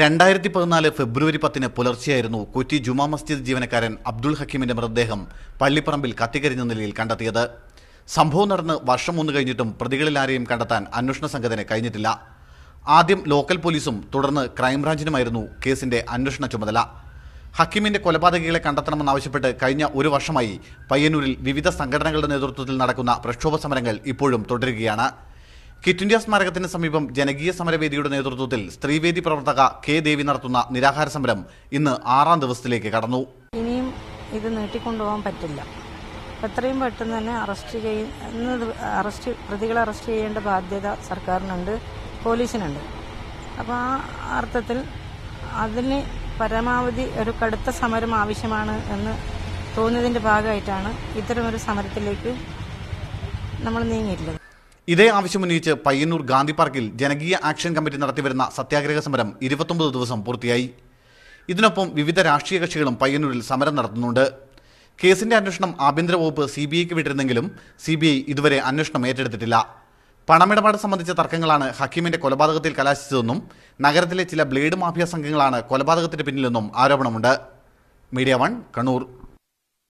രണ്ടായിരത്തി പതിനാല് ഫെബ്രുവരി പത്തിന് പുലർച്ചെയായിരുന്നു കൊച്ചി ജുമാ മസ്ജിദ് ജീവനക്കാരൻ അബ്ദുൾ ഹക്കീമിന്റെ മൃതദേഹം പള്ളിപ്പറമ്പിൽ കത്തിക്കരിഞ്ഞ നിലയിൽ കണ്ടെത്തിയത് സംഭവം നടന്ന് വർഷം മൂന്ന് കഴിഞ്ഞിട്ടും പ്രതികളിൽ ആരെയും കണ്ടെത്താൻ അന്വേഷണ സംഘത്തിന് കഴിഞ്ഞിട്ടില്ല ആദ്യം ലോക്കൽ പോലീസും തുടർന്ന് ക്രൈംബ്രാഞ്ചിനുമായിരുന്നു കേസിന്റെ അന്വേഷണ ചുമതല ഹക്കീമിന്റെ കൊലപാതകികളെ കണ്ടെത്തണമെന്നാവശ്യപ്പെട്ട് കഴിഞ്ഞ ഒരു വർഷമായി പയ്യന്നൂരിൽ വിവിധ സംഘടനകളുടെ നേതൃത്വത്തിൽ നടക്കുന്ന പ്രക്ഷോഭ സമരങ്ങൾ ഇപ്പോഴും തുടരുകയാണ് കിറ്റ് ഇന്ത്യ സ്മാരകത്തിന് സമീപം ജനകീയ സമരവേദിയുടെ നേതൃത്വത്തിൽ സ്ത്രീവേദി പ്രവർത്തക കെ ദേവി നടത്തുന്ന നിരാഹാര സമരം ഇന്ന് ആറാം ദിവസത്തിലേക്ക് കടന്നു ഇനിയും ഇത് നീട്ടിക്കൊണ്ടുപോകാൻ പറ്റില്ല എത്രയും പെട്ടെന്ന് തന്നെ അറസ്റ്റ് ചെയ്യുന്ന അറസ്റ്റ് പ്രതികളെ അറസ്റ്റ് ചെയ്യേണ്ട ബാധ്യത സർക്കാരിനുണ്ട് പോലീസിനുണ്ട് അപ്പോൾ ആ അർത്ഥത്തിൽ അതിന് പരമാവധി ഒരു കടുത്ത സമരം ആവശ്യമാണ് എന്ന് തോന്നിയതിന്റെ ഭാഗമായിട്ടാണ് ഇത്തരമൊരു സമരത്തിലേക്ക് നമ്മൾ നീങ്ങിയിട്ടുള്ളത് ഇതേ ആവശ്യമുന്നയിച്ച് പയ്യന്നൂർ ഗാന്ധി പാർക്കിൽ ജനകീയ ആക്ഷൻ കമ്മിറ്റി നടത്തിവരുന്ന സത്യാഗ്രഹ സമരം ഇരുപത്തൊമ്പത് ദിവസം പൂർത്തിയായി ഇതിനൊപ്പം വിവിധ രാഷ്ട്രീയ കക്ഷികളും പയ്യന്നൂരിൽ സമരം നടത്തുന്നുണ്ട് കേസിന്റെ അന്വേഷണം ആഭ്യന്തര വകുപ്പ് സി ബി ഐക്ക് വിട്ടിരുന്നെങ്കിലും സി ബി ഐ ഇതുവരെ അന്വേഷണം ഏറ്റെടുത്തിട്ടില്ല പണമിടപാട് സംബന്ധിച്ച തർക്കങ്ങളാണ് ഹക്കീമിന്റെ കൊലപാതകത്തിൽ കലാശിച്ചതെന്നും നഗരത്തിലെ ചില ബ്ലേഡ് മാഫിയ സംഘങ്ങളാണ് കൊലപാതകത്തിന് പിന്നിലെന്നും ആരോപണമുണ്ട് മീഡിയ വൺ കണ്ണൂർ